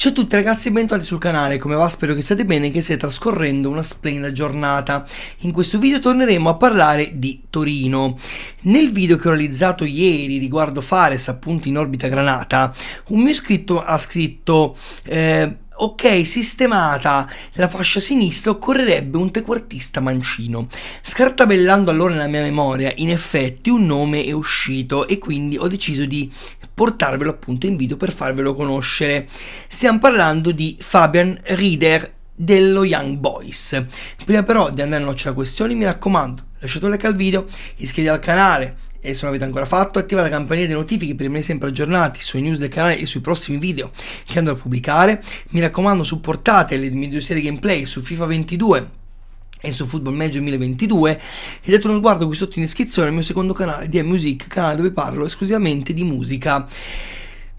Ciao a tutti ragazzi e bentornati sul canale, come va? Spero che state bene e che state trascorrendo una splendida giornata. In questo video torneremo a parlare di Torino. Nel video che ho realizzato ieri riguardo Fares appunto in orbita granata, un mio iscritto ha scritto... Eh, Ok, sistemata la fascia sinistra occorrerebbe un tequartista mancino. Scartabellando allora nella mia memoria, in effetti un nome è uscito e quindi ho deciso di portarvelo appunto in video per farvelo conoscere. Stiamo parlando di Fabian Rieder dello Young Boys. Prima però di andare a noccia la questione, mi raccomando, lasciate un like al video, iscrivetevi al canale, e se non l'avete ancora fatto, attivate la campanella di notifiche per rimanere sempre aggiornati sui news del canale e sui prossimi video che andrò a pubblicare. Mi raccomando, supportate le mie due serie gameplay su FIFA 22 e su Football Manager 2022 e date uno sguardo qui sotto in descrizione al mio secondo canale di Music, canale dove parlo esclusivamente di musica.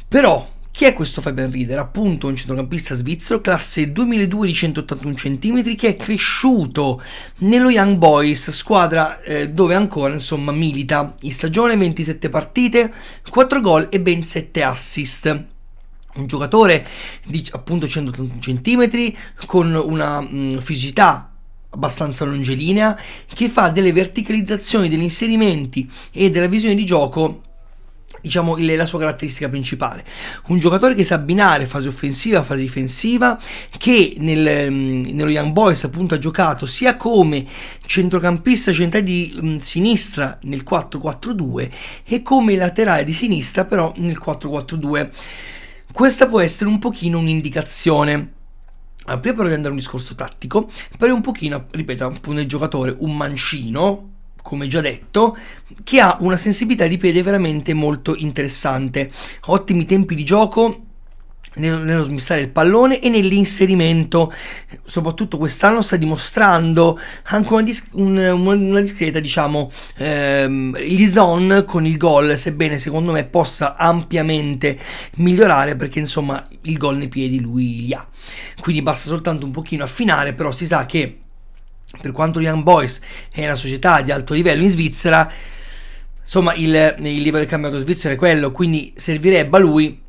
Però chi è questo Fabian Rieder? Appunto un centrocampista svizzero, classe 2002 di 181 cm, che è cresciuto nello Young Boys, squadra eh, dove ancora insomma milita. In stagione 27 partite, 4 gol e ben 7 assist un giocatore di appunto 181 cm con una mh, mm, fisicità abbastanza longelinea che fa delle verticalizzazioni degli inserimenti e della visione di gioco diciamo la sua caratteristica principale un giocatore che sa abbinare fase offensiva fase difensiva che nel, mm, nello Young Boys appunto ha giocato sia come centrocampista centrale di mh, mm, sinistra nel 4-4-2 e come laterale di sinistra però nel 4-4-2 questa può essere un pochino un'indicazione allora, ah, prima però di andare a un discorso tattico, però è un pochino, ripeto, appunto il giocatore, un mancino, come già detto, che ha una sensibilità di piede veramente molto interessante, ottimi tempi di gioco nello smistare il pallone e nell'inserimento soprattutto quest'anno sta dimostrando anche una, dis- un, una discreta diciamo ehm, liaison con il gol sebbene secondo me possa ampiamente migliorare perché insomma il gol nei piedi lui li ha quindi basta soltanto un pochino affinare però si sa che per quanto Young Boys è una società di alto livello in Svizzera, insomma il, il livello del campionato svizzero è quello, quindi servirebbe a lui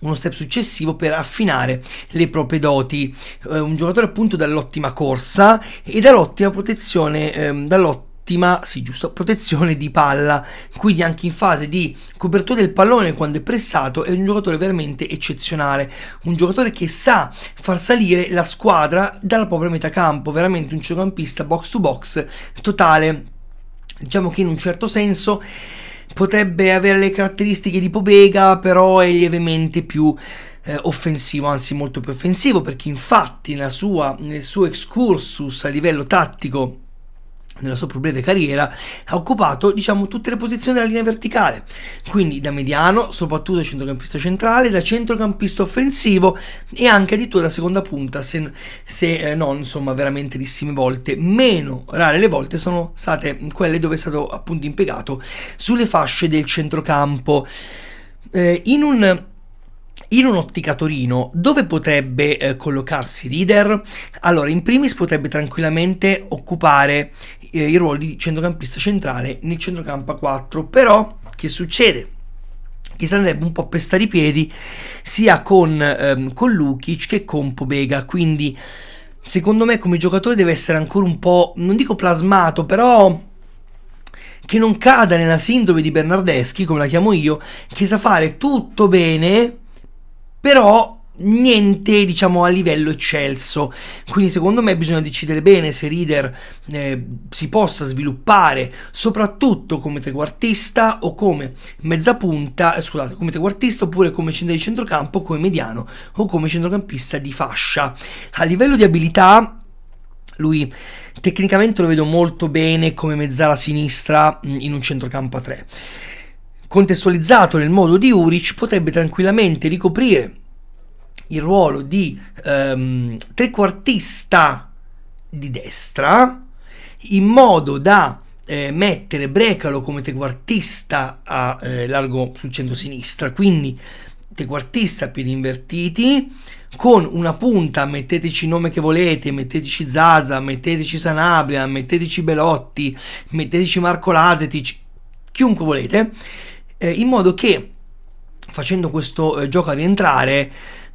uno step successivo per affinare le proprie doti. Eh, un giocatore appunto dall'ottima corsa e dall'ottima protezione, eh, dall'ottima ottima, sì giusto, protezione di palla, quindi anche in fase di copertura del pallone quando è pressato è un giocatore veramente eccezionale, un giocatore che sa far salire la squadra dalla propria metà campo, veramente un centrocampista box to box totale, diciamo che in un certo senso potrebbe avere le caratteristiche di Pobega, però è lievemente più eh, offensivo, anzi molto più offensivo, perché infatti sua, nel suo excursus a livello tattico nella sua più breve carriera, ha occupato diciamo, tutte le posizioni della linea verticale, quindi da mediano, soprattutto da centrocampista centrale, da centrocampista offensivo e anche addirittura da seconda punta, se, se eh, non insomma veramente volte. Meno rare le volte sono state quelle dove è stato appunto impiegato sulle fasce del centrocampo. Eh, in un in un'ottica Torino, dove potrebbe eh, collocarsi leader? Allora, in primis potrebbe tranquillamente occupare eh, il ruolo di centrocampista centrale nel centrocampo 4, però che succede? che sarebbe un po' a pestare i piedi sia con, ehm, con Lukic che con Pobega, quindi secondo me come giocatore deve essere ancora un po', non dico plasmato, però che non cada nella sindrome di Bernardeschi, come la chiamo io, che sa fare tutto bene, però niente diciamo a livello eccelso quindi secondo me bisogna decidere bene se Reader eh, si possa sviluppare soprattutto come trequartista o come mezzapunta eh, scusate come trequartista oppure come centro di centrocampo come mediano o come centrocampista di fascia a livello di abilità lui tecnicamente lo vedo molto bene come mezzala sinistra mm, in un centrocampo a 3 contestualizzato nel modo di Uric, potrebbe tranquillamente ricoprire il ruolo di ehm, trequartista di destra in modo da eh, mettere Brecalo come trequartista a eh, largo sul centro-sinistra, quindi trequartista a piedi invertiti con una punta, metteteci il nome che volete, metteteci Zaza, metteteci Sanabria, metteteci Belotti, metteteci Marco Lazetic, chiunque volete, eh, in modo che facendo questo eh, gioco a rientrare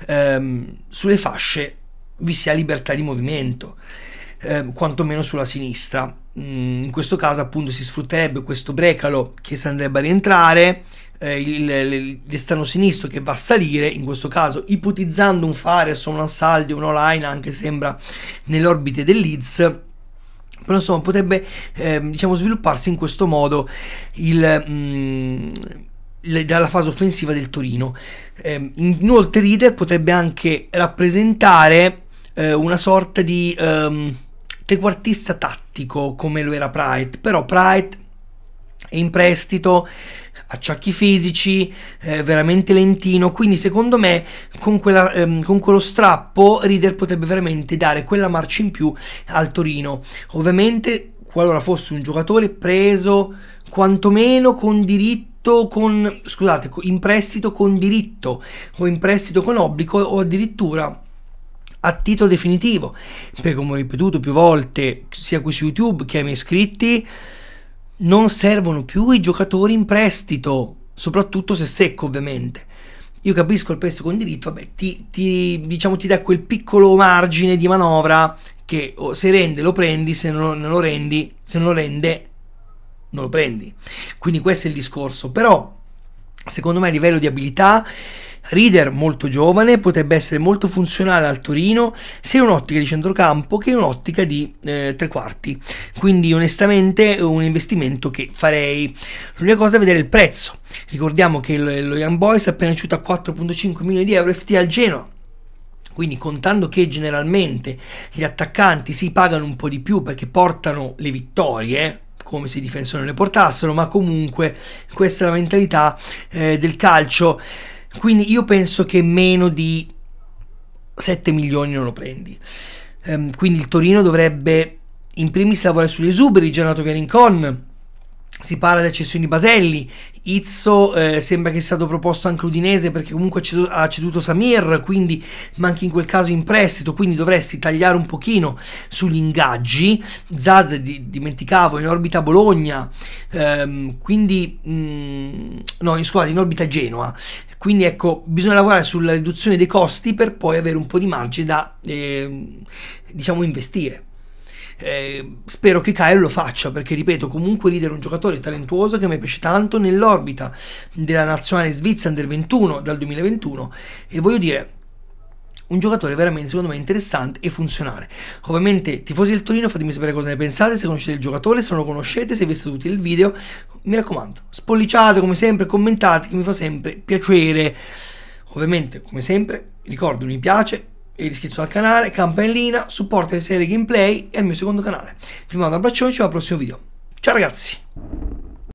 ehm, sulle fasce vi sia libertà di movimento, ehm, quantomeno sulla sinistra. Mm, in questo caso appunto si sfrutterebbe questo brecalo che si andrebbe a rientrare, eh, l'esterno sinistro che va a salire, in questo caso ipotizzando un fare o un Ansaldi, un Online anche sembra nell'orbite orbite dell'Iz però insomma potrebbe eh, diciamo, svilupparsi in questo modo il... Mm, dalla fase offensiva del Torino. Eh, inoltre Rieder potrebbe anche rappresentare eh, una sorta di ehm, trequartista tattico come lo era Pride, però Pride è in prestito, acciacchi fisici, eh, veramente lentino, quindi secondo me con, quella, ehm, con quello strappo Reader potrebbe veramente dare quella marcia in più al Torino. Ovviamente qualora fosse un giocatore preso quantomeno con diritto con scusate, in prestito con diritto o in prestito con obbligo o addirittura a titolo definitivo, perché come ho ripetuto più volte sia qui su YouTube che ai miei iscritti, non servono più i giocatori in prestito, soprattutto se secco ovviamente. Io capisco il prestito con diritto, vabbè, ti, ti, diciamo, ti dà quel piccolo margine di manovra che oh, se rende lo prendi, se non, non lo rendi, se non lo rende non lo prendi. Quindi questo è il discorso, però secondo me a livello di abilità Reader molto giovane potrebbe essere molto funzionale al Torino sia in un'ottica di centrocampo che in un'ottica di eh, tre quarti. Quindi onestamente è un investimento che farei. L'unica cosa è vedere il prezzo. Ricordiamo che lo, lo Young Boys è appena ciuto a 4.5 milioni di euro FT al Genoa. Quindi contando che generalmente gli attaccanti si pagano un po' di più perché portano le vittorie, come se i difensori non le portassero, ma comunque questa è la mentalità eh, del calcio. Quindi io penso che meno di 7 milioni non lo prendi. Um, quindi il Torino dovrebbe in primis lavorare sugli esuberi, già nato Verincon, si parla di accessioni Baselli. Izzo eh, sembra che sia stato proposto anche l'Udinese perché comunque ha ceduto Samir, quindi ma anche in quel caso in prestito, quindi dovresti tagliare un pochino sugli ingaggi. Zaz, di, dimenticavo, in orbita Bologna, ehm, quindi mh, mm, no, scusa, in orbita Genoa. Quindi ecco, bisogna lavorare sulla riduzione dei costi per poi avere un po' di margine da eh, diciamo investire. Eh, spero che Kyle lo faccia perché, ripeto, comunque Rieder è un giocatore talentuoso che a me piace tanto nell'orbita della nazionale svizzera del 21 dal 2021 e voglio dire un giocatore veramente secondo me interessante e funzionale. Ovviamente tifosi del Torino fatemi sapere cosa ne pensate, se conoscete il giocatore, se non lo conoscete, se vi è stato utile il video, mi raccomando, spolliciate come sempre, commentate che mi fa sempre piacere. Ovviamente come sempre ricordo mi piace, e iscritto al canale, campanellina, supporto le serie gameplay e al mio secondo canale. Vi mando un abbraccione e ci vediamo al prossimo video. Ciao ragazzi!